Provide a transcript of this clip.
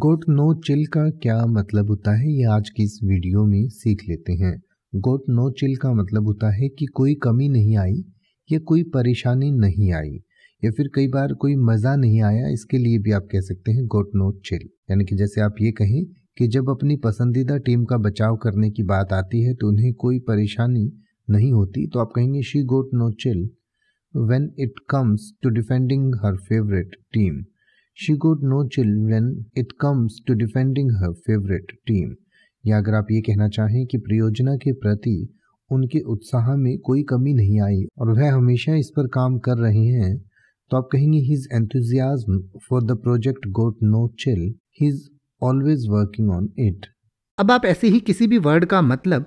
गोट no chill का क्या मतलब होता है ये आज की इस वीडियो में सीख लेते हैं गोट नो चिल का मतलब होता है कि कोई कमी नहीं आई या कोई परेशानी नहीं आई या फिर कई बार कोई मज़ा नहीं आया इसके लिए भी आप कह सकते हैं गोट नो चिल यानी कि जैसे आप ये कहें कि जब अपनी पसंदीदा टीम का बचाव करने की बात आती है तो उन्हें कोई परेशानी नहीं होती तो आप कहेंगे she got no chill when it comes to defending her favourite team she got no chill when it comes to defending her favorite team. या अगर आप ये कहना चाहें कि परियोजना के प्रति उनके उत्साह में कोई कमी नहीं आई और वह हमेशा इस पर काम कर रहे हैं तो आप कहेंगे his anthem for the project got no chill he is always working on it अब आप ऐसे ही किसी भी वर्ड का मतलब